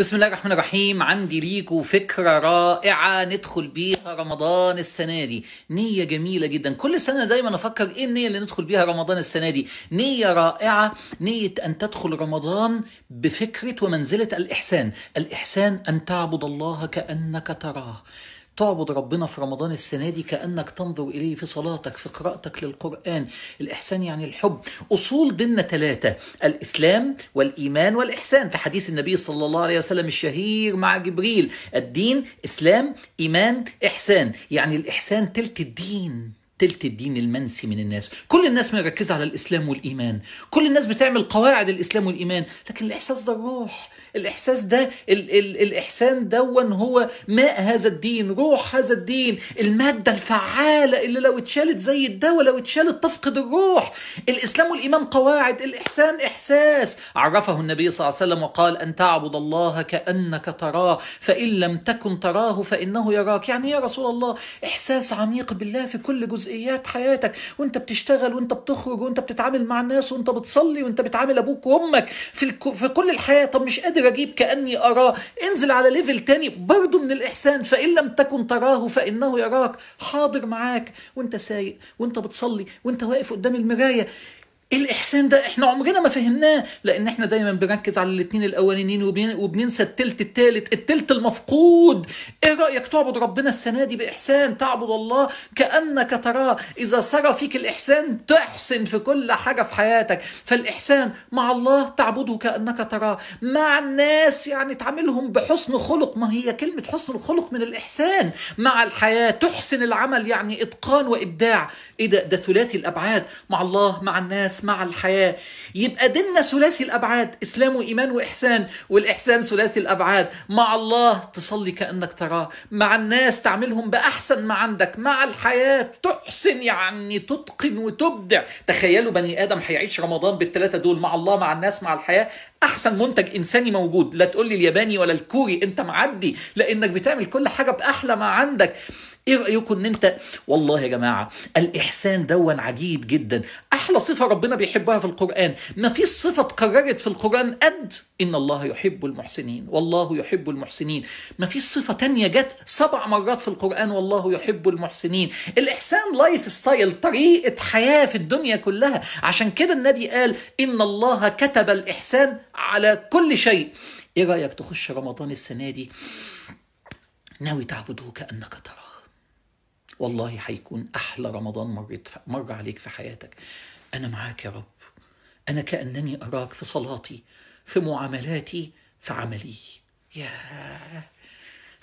بسم الله الرحمن الرحيم عندي ليكوا فكرة رائعة ندخل بيها رمضان السنة دي نية جميلة جدا كل سنة دايما أفكر إيه النية اللي ندخل بيها رمضان السنة دي نية رائعة نية أن تدخل رمضان بفكرة ومنزلة الإحسان الإحسان أن تعبد الله كأنك تراه تعبد ربنا في رمضان السنة دي كأنك تنظر إليه في صلاتك في قراءتك للقرآن الإحسان يعني الحب أصول ديننا ثلاثة الإسلام والإيمان والإحسان في حديث النبي صلى الله عليه وسلم الشهير مع جبريل الدين إسلام إيمان إحسان يعني الإحسان تلت الدين تلت الدين المنسي من الناس كل الناس مركزة على الإسلام والإيمان كل الناس بتعمل قواعد الإسلام والإيمان لكن الإحساس ده الروح الإحساس ده ال- ال- الإحسان ده هو ماء هذا الدين روح هذا الدين المادة الفعالة اللي لو اتشالت زي الدواء لو اتشالت تفقد الروح الإسلام والإيمان قواعد الإحسان إحساس عرفه النبي صلى الله عليه وسلم وقال أن تعبد الله كأنك تراه فإن لم تكن تراه فإنه يراك يعني يا رسول الله إحساس عميق بالله في كل جزء جزئيات حياتك وانت بتشتغل وانت بتخرج وانت بتتعامل مع الناس وانت بتصلي وانت بتعامل ابوك وامك في الك... في كل الحياه طب مش قادر اجيب كاني اراه انزل على ليفل تاني برضه من الاحسان فان لم تكن تراه فانه يراك حاضر معاك وانت سايق وانت بتصلي وانت واقف قدام المرايه الاحسان ده احنا عمرنا ما فهمناه لان احنا دايما بنركز على الاثنين الاولانيين وبننسى التلت التالت التلت المفقود ايه رايك تعبد ربنا السنه دي باحسان تعبد الله كانك تراه اذا سرى فيك الاحسان تحسن في كل حاجه في حياتك فالاحسان مع الله تعبده كانك تراه مع الناس يعني تعاملهم بحسن خلق ما هي كلمه حسن الخلق من الاحسان مع الحياه تحسن العمل يعني اتقان وابداع ايه ده ده ثلاثي الابعاد مع الله مع الناس مع الحياة يبقى ديننا ثلاثي الأبعاد إسلام وإيمان وإحسان والإحسان ثلاثي الأبعاد مع الله تصلي كأنك تراه مع الناس تعملهم بأحسن ما عندك مع الحياة تحسن يعني تتقن وتبدع تخيلوا بني آدم هيعيش رمضان بالثلاثة دول مع الله مع الناس مع الحياة أحسن منتج إنساني موجود لا تقول لي الياباني ولا الكوري أنت معدي لأنك بتعمل كل حاجة بأحلى ما عندك ايه رايكم ان انت والله يا جماعه الاحسان دوا عجيب جدا احلى صفه ربنا بيحبها في القران ما في صفه اتكررت في القران قد ان الله يحب المحسنين والله يحب المحسنين ما في صفه تانية جت سبع مرات في القران والله يحب المحسنين الاحسان لايف ستايل طريقه حياه في الدنيا كلها عشان كده النبي قال ان الله كتب الاحسان على كل شيء ايه رايك تخش رمضان السنه دي ناوي تعبده كانك ترى والله هيكون أحلى رمضان مريت مر عليك في حياتك أنا معاك يا رب أنا كأنني أراك في صلاتي في معاملاتي في عملي يا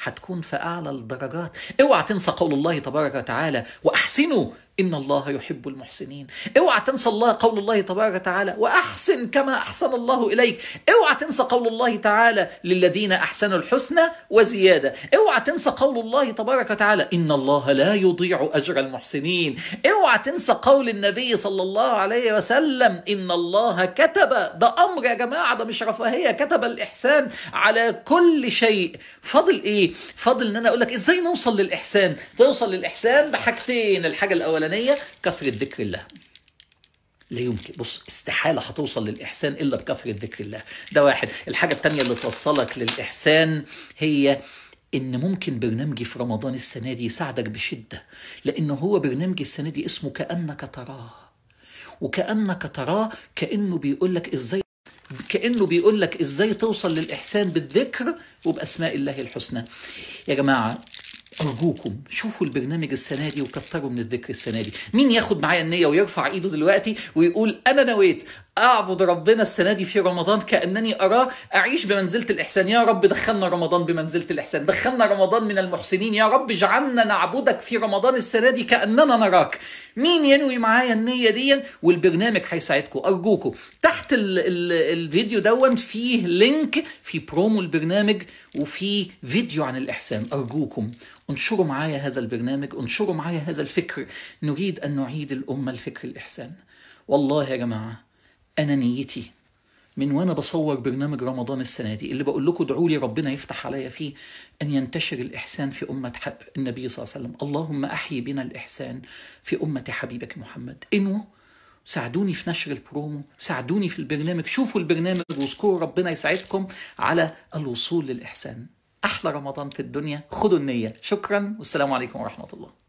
هتكون في أعلى الدرجات اوعى تنسى قول الله تبارك وتعالى وأحسنوا إن الله يحب المحسنين اوعى تنسى الله قول الله تبارك وتعالى وأحسن كما أحسن الله إليك اوعى تنسى قول الله تعالى للذين أحسنوا الحسنى وزيادة اوعى تنسى قول الله تبارك وتعالى إن الله لا يضيع أجر المحسنين اوعى تنسى قول النبي صلى الله عليه وسلم إن الله كتب ده أمر يا جماعة ده مش رفاهية كتب الإحسان على كل شيء فاضل إيه؟ فاضل إن أنا أقول لك إزاي نوصل للإحسان؟ توصل للإحسان بحاجتين الحاجة الأولى الأولانية كثرة ذكر الله لا يمكن بص استحالة هتوصل للإحسان إلا بكثرة ذكر الله ده واحد الحاجة الثانيه اللي توصلك للإحسان هي ان ممكن برنامجي في رمضان السنه دي يساعدك بشده لان هو برنامجي السنه دي اسمه كانك تراه وكانك تراه كانه بيقول لك ازاي كانه بيقول لك ازاي توصل للاحسان بالذكر وباسماء الله الحسنى يا جماعه أرجوكم شوفوا البرنامج السنة دي وكتروا من الذكر السنة دي مين ياخد معايا النية ويرفع إيده دلوقتي ويقول أنا نويت اعبد ربنا السنه دي في رمضان كانني اراه اعيش بمنزله الاحسان يا رب دخلنا رمضان بمنزله الاحسان دخلنا رمضان من المحسنين يا رب اجعلنا نعبدك في رمضان السنه دي كاننا نراك مين ينوي معايا النيه دي والبرنامج هيساعدكم ارجوكم تحت الـ الـ الفيديو دون فيه لينك في برومو البرنامج وفي فيديو عن الاحسان ارجوكم انشروا معايا هذا البرنامج انشروا معايا هذا الفكر نريد ان نعيد الامه لفكر الاحسان والله يا جماعه انانيتي من وانا بصور برنامج رمضان السنه دي اللي بقول لكم ادعوا لي ربنا يفتح عليا فيه ان ينتشر الاحسان في امه النبي صلى الله عليه وسلم، اللهم احيي بنا الاحسان في امه حبيبك محمد، انو ساعدوني في نشر البرومو، ساعدوني في البرنامج، شوفوا البرنامج واذكروا ربنا يساعدكم على الوصول للاحسان. احلى رمضان في الدنيا، خدوا النيه، شكرا والسلام عليكم ورحمه الله.